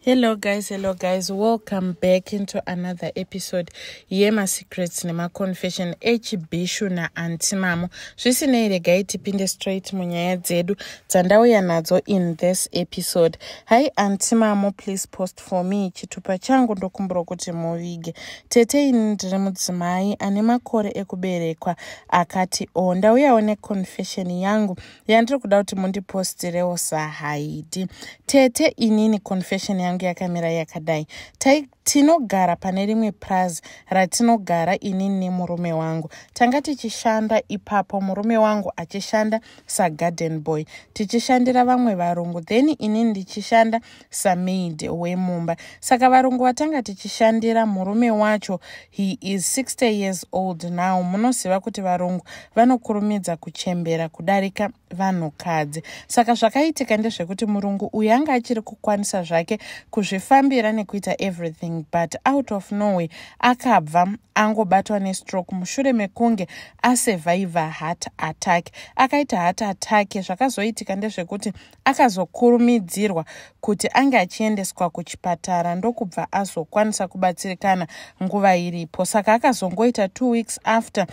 hello guys hello guys welcome back into another episode yemasecrets nemaconfession echibishu naanti mamo zvisinei regai tipinde straight munyaya dzedu dzandauya nadzo in this episode hai anti mamo please post for me chitupa changu ndokumbura kuti muvige tete ini ndiri mudzimai ane makore ekuberekwa akati o oh, ndauyawo neconfession yangu yandiri kuda kuti mundipostirewo sahaidi tete inini confession ya yangu yakamira yakadai tinogara pane rimwe purazi ratinogara ini nemurume wangu tanga tichishanda ipapo murume wangu achishanda sagarden boy tichishandira vamwe varungu then ini ndichishanda samaid wemumba saka varungu vatanga tichishandira murume wacho he is 60 years old now munoziva kuti varungu vanokurumidza kuchembera kudarika vanhukadzi saka zvakaitika ndezvekuti murungu uyo anga achiri kukwanisa zvake kuzvifambira nekuita everything but out of norway akabva angobatwa nestroke mushure mekunge asevhaivha heart attack akaita heart attack zvakazoitika ndezvekuti akazokurumidzirwa kuti ange achiendeswa kuchipatara ndokubva azokwanisa kubatsirikana nguva iripo saka akazongoita two weeks after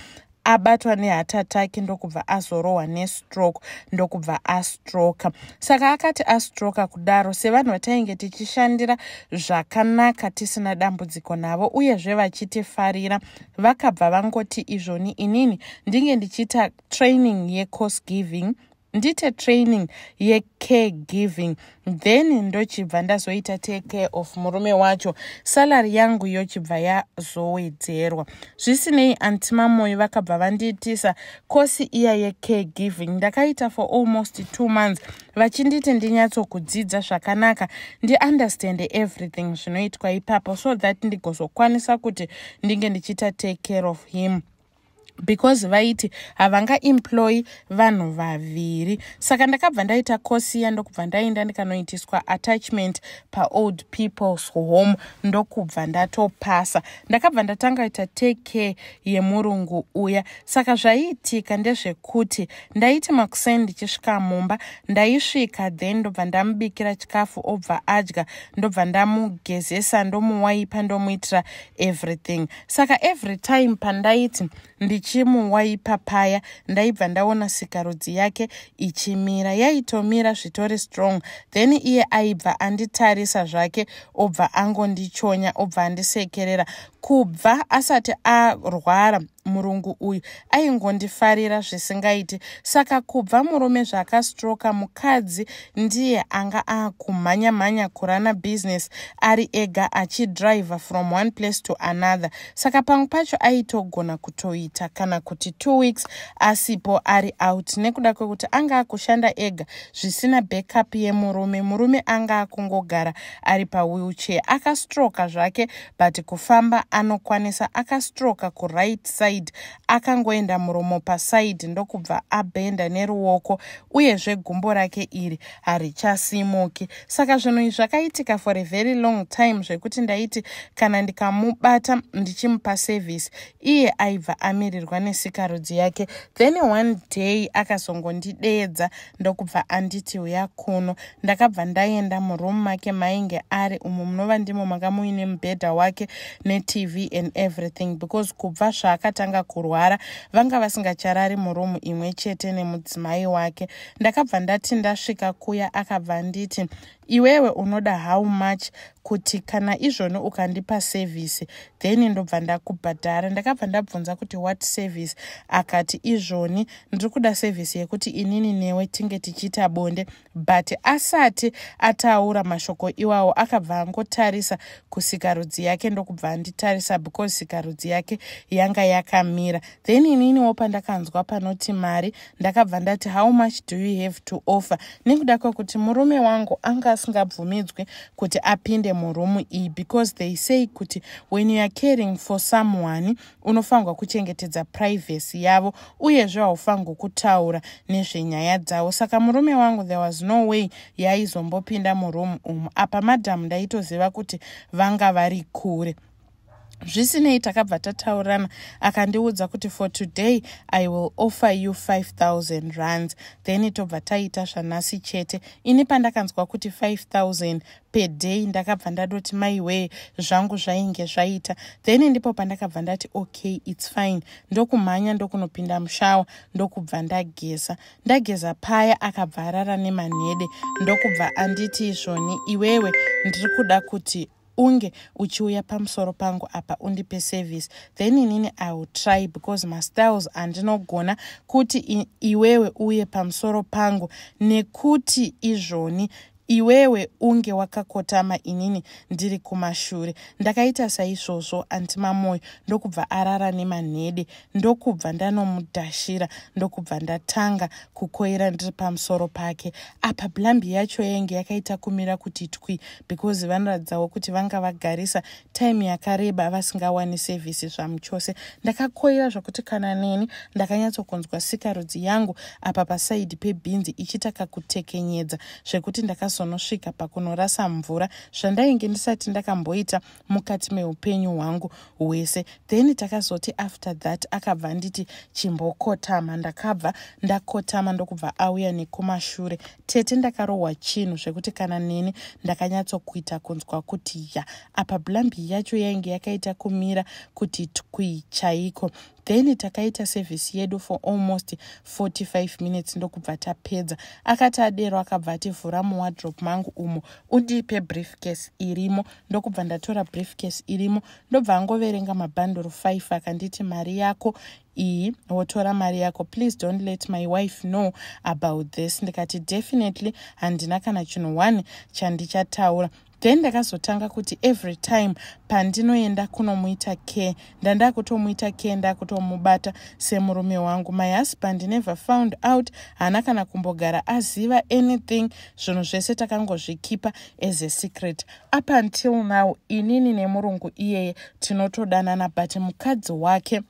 abatwa neheart attacki ndokubva azorohwa nestroke ndokubva astroka saka akati astroka kudaro sevanhu vatainge tichishandira zvakanaka tisina dambudziko navo uyezve vachitifarira vakabva vangoti izvoni inini ndinge ndichiita training yecost giving ndite training yecare giving then ndochibva ndazoita take care of murume wacho salari yangu yochibva yazowedzerwa zvisinei antimamoyo vakabva vandiitisa kosi iya yecare giving ndakaita for almost two months vachinditi ndinyatsokudzidza zvakanaka ndiunderstande everything zvinoitwa ipapo so that ndigozokwanisa kuti ndinge ndichiita take care of him because vaiti havangaemploy vanhu vaviri saka ndakabva ndaita kosi ya ndokubva ndaenda ndikanoitiswa attachment paold people's home ndokubva ndatopasa ndakabva ndatangaita take care yemurungu uya saka zvaiitika ndezvekuti ndaiti makuseni ndichisvika mumba ndaisvika then ndobva ndamubikira chikafu obva adya ndobva ndamugezesa ndomuwaipa ndomuitira everything saka every time pandaiti ndi ichimuwaipapaya ndaibva ndaona sikarudzi yake ichimira yaitomira zvitori strong then iye aibva anditarisa zvake obva angondichonya obva andisekerera kubva asati arwara murungu uyu aingondifarira zvisingaiti saka kubva murume zvaakastroka mukadzi ndiye anga akumhanyamhanya kurana bhizinesi ari ega achidraivha from one place to another saka pamwe pacho aitogona kutoita kana kuti two weeks asipo ari out nekuda kwekuti anga akushanda ega zvisina backup yemurume murume anga akungogara ari pawheelchair akastroka zvake but kufamba anokwanisa akastroka kuright side pasaidi akangoenda muromo pasaidi ndokubva abhenda neruoko uyezve gumbo rake iri harichasimuki saka zvinhu izvi zvakaitika for a very long time zvekuti ndaiti kana ndikamubata ndichimupa sevhisi iye aibva amirirwa nesikarudzi yake then one day akazongondideedza ndokubva anditi uya kuno ndakabva ndaenda murumu make mainge ari umo munova ndimo makamuine mubhedha wake netv and everything because kubva zvaakata vatanga kurwara vanga vasingacharari murumu imwe chete nemudzimai wake ndakabva ndati ndasvika kuya akabva nditi iwewe unoda how much kuti kana izvono ukandipa sevhisi then ndobva ndakubhadhara ndakabva ndabvunza kuti what service akati izvoni ndiri kuda sevhisi yekuti inini newe tinge tichiita bonde but asati ataura mashoko iwawo akabva angotarisa kusikarudzi yake ndokubva anditarisa because sikarudzi yake yanga yakamira then ininiwo pandakanzwa panoti mari ndakabva ndati how much do you have to offer nekuda kwekuti murume wangu anga asingabvumidzwi kuti apinde murumu iyi because they say kuti when youare caring for someone unofanirwa kuchengetedza privacy yavo uyezve haufangwa kutaura nezvenyaya dzavo saka murume wangu there was no way yaaizombopinda murumu umu apa madhamu ndaitoziva kuti vanga vari kure zvisinei takabva tataurana akandiudza kuti for today i will offer you 5000 runs then tobva taita zvanhasi chete ini pandakanzwa kuti 5000 per day ndakabva ndadoti maiwee zvangu zvainge zvaita then ndipo pandakabva ndati okay its fine ndokumhanya ndokunopinda mushawa ndokubva ndageza ndageza paya akabva arara nemanhede ndokubva anditi izvoni iwewe ndiri kuda kuti unge uchiuya pamusoro pangu apa undipe service then inini i will try because mastyles andinogona kuti iwewe uye pamusoro pangu nekuti izvoni iwewe unge wakakotama inini ndiri kumashure ndakaita saizvozvo antimamoyo ndokubva arara nemanhede ndokubva ndanomudhashira ndokubva ndatanga kukoyera ndiri pamusoro pake apa blambi yacho yainge yakaita kumira kuti twi because vanoratidzawo kuti vanga vagarisa taimu yakareba vasingawani sevhisi zvamuchose ndakakoyera zvokuti kana neni ndakanyatsokunzwa sikarudzi yangu apa pasaidi pebhinzi ichitaka kutekenyedza zvekuti ndaka zvinozonosvika pakunorasa mvura zvandainge ndisati ndakamboita mukati meupenyu hwangu hwese then takazoti after that akabva anditi chimbokotama ndakabva ndakotama ndokubva auya nekumashure tete ndakarohwa chinhu zvekuti kana neni ndakanyatsokuita kunzwa kuti ya apa blambi yacho yainge yakaita kumira kuti tkwi chaiko then takaita sevhisi yedu for almost 45 minutes ndokubva tapedza akati adero akabva ativhura muwadrop mangu umo undipe brief case irimo ndokubva ndatora brief case irimo ndobva angoverenga mabhandoro 5 akanditi mari yako iyi e, wotora mari yako please don't let my wife know about this ndikati definitely handina kana chinhu one chandichataura then ndakazotanga kuti every time pandinoenda kunomuita care ndandaa kutomuita care ndaa kutomubata semurume wangu my husband never found out haana kana kumbogara aziva anything zvinhu zvese takangozvikipa as a secret up until now inini nemurungu iyeye tinotodanana but mukadzi wake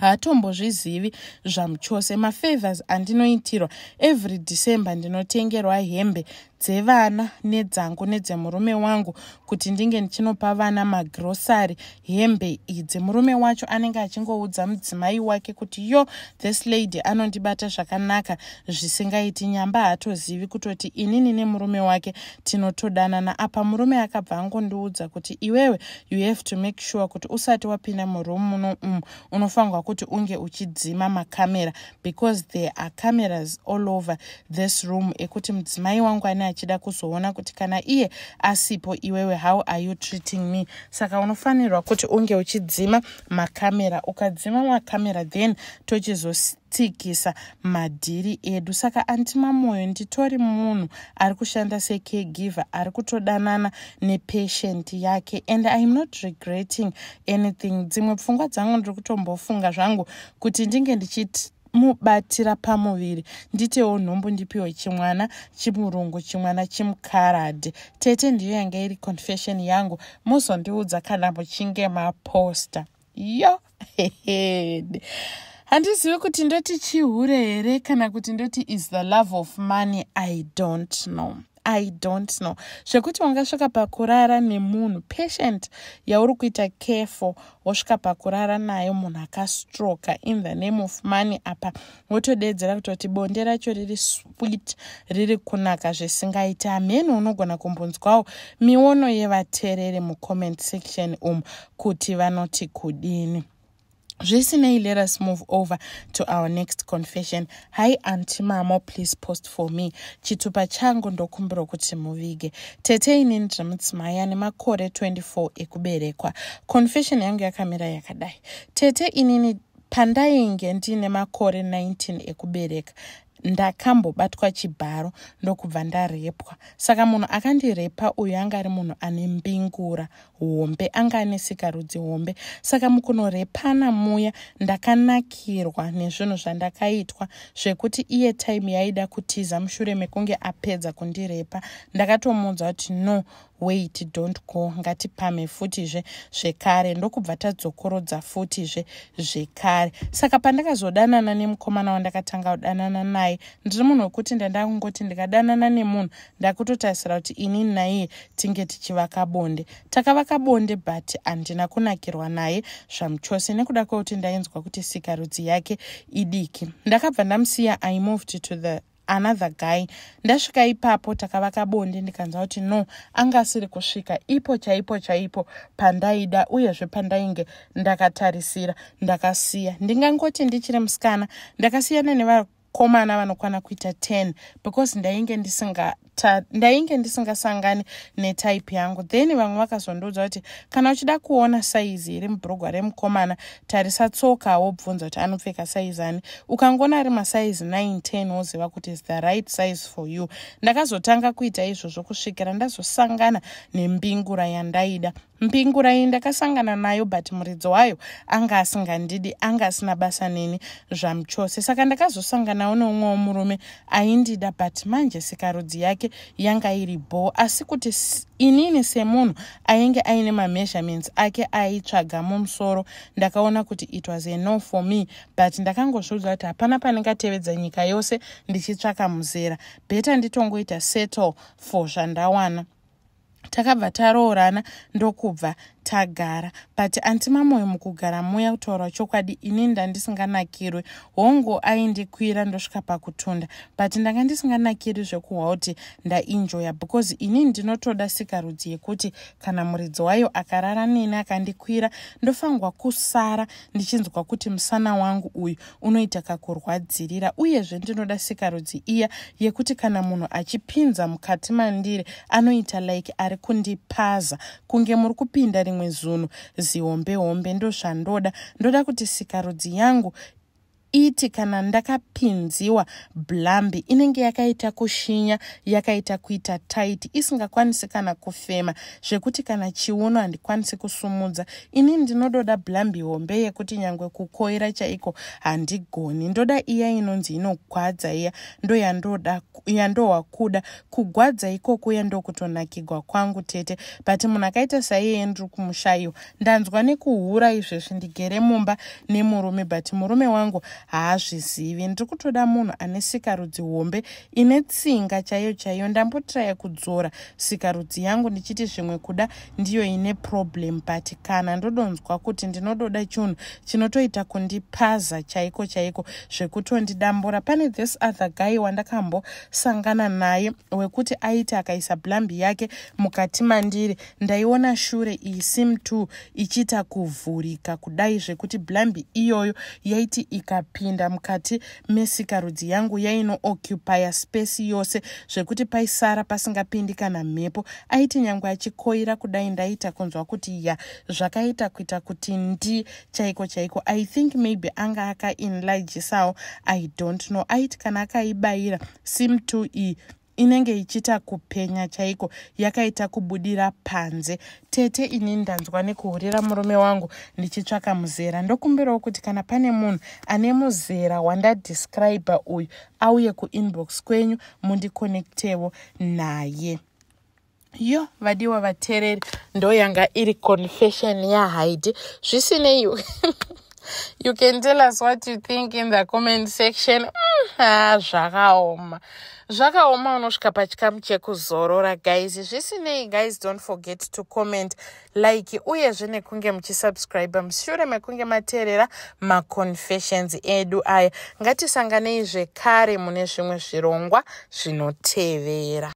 haatombozvizivi zvamuchose mafavors andinoitirwa every december ndinotengerwa hembe dzevana nedzangu nedzemurume wangu kuti ndinge ndichinopa vana magrosari hembe idzi murume wacho anenge achingoudza mudzimai wake kuti yo this lady anondibata zvakanaka zvisingaiti nyamba haatozivi kutoti inini nemurume wake tinotodana naapa murume akabva angondiudza kuti iwewe you have to make sure kuti usati wapinda murumu muno umu mm, unofanirwa kuti unge uchidzima makamera because there are cameras all over this room ekuti mudzimai wangu ane achida kuzoona kuti kana iye asipo iwewe how are you treating me saka unofanirwa kuti unge uchidzima makamera ukadzima makamera then tochizo tsikisa madhiri edu saka andima mwoyo nditori munhu ari kushanda secaregiver ari kutodanana nepatienti yake and iam not regretting anything dzimwe pfungwa dzangu ndiri kutombofunga zvangu kuti ndinge ndichiti mubatira pamuviri nditewo nhombo ndipiwo chimwana chimurungu chimwana chimukaradhi tete ndiyo yanga iri confession yangu muzondiudza kana muchinge maposta yo hehede handizivi kuti ndoti chihure here kana kuti ndoti is the love of money i don't know i don't know zvekuti wangasvika pakurara nemunhu patient yauri kuita carefor wosvika pakurara nayo munhu akastroka in the name of money apa wotodedzera kutoti bonde racho riri swit riri kunaka zvisingaiti hamheni unogona kumbunzwawo miono yevatereri mucomment section umu kuti vanoti kudini zvisinei let us move over to our next confession hai anti mamo please post for me chitupa changu ndokumbira kuti muvige tete inini ndiri mudzimai ane makore 24 ekuberekwa confession yangu yakamira yakadai tete inini pandainge ndiine makore 19 ekubereka ndakambobatwa chibharo ndokubva ndarepwa saka munhu akandirepa uyo anga ari munhu ane mbingura hombe anga ane sikarudzi hombe saka mukunorepana muya ndakanakirwa nezvinhu zvandakaitwa zvekuti iye taimu yaida kutiza mushure mekunge apedza kundirepa ndakatomuudza kuti no wait don't go ngatipame futizve zvekare ndokubva tadzokorodza futizve zvekare saka pandakazodanana nemukomana wandakatanga kudanana naye ndiri munhu wekuti ndandakungoti ndikadanana nemunhu ndakutotarisira kuti ini naiye tinge tichivakabonde takavakabonde but handina kunakirwa naye zvamuchose nekuda kwekuti ndainzwa kuti sikarudzi yake idiki ndakabva ndamusiya i moved to the another guy ndasvika ipapo takavaka bonde ndikanzwa kuti no anga asiri kusvika ipo chaipo chaipo pandaida uyezve pandainge ndakatarisira ndakasiya ndingangoti ndichiri musikana ndakasiyana neva komana vanokwana kuita 10 because ndainge ndisinga ndainge ndisingasangani netype yangu then vamwe vakazondiudza kuti kana uchida kuona saizi remubhurugwa remukomana tarisa tsoka wobvunza kuti anopfeka saizi ani ukangoona ari masaizi 910 woziva kuti is the right size for you ndakazotanga kuita izvozvo kusvikira ndazosangana nembingura yandaida mpingurai ndakasangana nayo but muridzi wayo anga asingandidi anga asina basa neni zvamuchose saka ndakazosanganawo neumwewo murume aindida but manje sikarudzi yake yanga iri bho asi kuti inini semunhu ainge aine mamezuements ake aaitsvaga mumusoro ndakaona kuti it was eno for me but ndakangozviudza kuti hapana panengatevedza nyika yose ndichitsvaka muzera bheta nditongoita settle for zvandawana so, takabva taroorana ndokubva tagara but handima mwoyo mukugara muya kutaurwa chokwadi ini ndandisinganakirwi hongu aindikwira ndosvika pakutunda but ndanga ndisinganakiri zvekuhwa kuti ndainjoya because ini ndinotoda sikarudzi yekuti kana muridzi wayo akarara neni akandikwira ndofangwa kusara ndichinzwa kuti musana wangu uyu unoita kakurwadzirira uyezve ndinoda sikarudzi iya yekuti kana munhu achipinza mukati mandiri anoita like ari kundipaza kunge muri kupinda rimwe chimwe zunhu zihombe hombe ndozvandoda ndoda kuti sikarudzi yangu iti kana ndakapinziwa blambi inenge yakaita kushinya yakaita kuita taiti isingakwanisi kana kufema zvekuti kana chiuno handikwanisi kusumudza ini ndinododa blambi hombe yekuti nyange kukoira chaiko handigoni ndoda iya inonzi inogwadza iya ndoyandowa kuda kugwadza ikokuya ndokutonakigwa kwangu tete but munhu akaita saiyeye ndiri kumushayiwa ndanzwa nekuhura izvezvi ndigere mumba nemurume but murume wangu haazvizivi ndiri kutoda munhu ane sikarudzi hombe ine tsinga chaiyo chaiyo ndambotiraya kudzora sikarudzi yangu ndichiti zvimwe kuda ndiyo ine problem but kana ndodonzwa kuti ndinododa chinhu chinotoita kundipaza chaiko chaiko zvekutondidambura pane this other guy wandakambosangana naye wekuti aiti akaisa blambi yake mukati mandiri ndaiona shure iyi sim 2 ichiita kuvhurika kudai zvekuti blambi iyoyo yaiti ikapa kupinda mukati mesikarudzi yangu yainoocupya spesi yose zvekuti paisara pasingapindi kana mhepo aiti nyange achikoira kudai ndaita kunzwa kuti ya zvakaita kuita kuti ndi chaiko chaiko i think maybe anga akaenlargisawo i don't know aiti kana akaibayira sim 2 e inenge ichiita kupenya chaiko yakaita kubudira panze tete inini ndanzwa nekuhurira murume wangu ndichitsvaka muzera ndokumbirawo kuti kana pane munhu ane muzera wandadhiscribe uyu auye kuinbox kwenyu mundikonektewo naye yo vadiwa vateereri ndo yanga iri confession yahaidi zvisinei you can tell us what you think in the comment section ah, zvakaoma zvakaoma unosvika pachikamu chekuzorora guys zvisinei guys don't forget to comment like uyezve nekunge muchisubscribe mushure mekunge mateerera maconfessions edu aya ngatisanganei zvekare mune zvimwe zvirongwa zvinotevera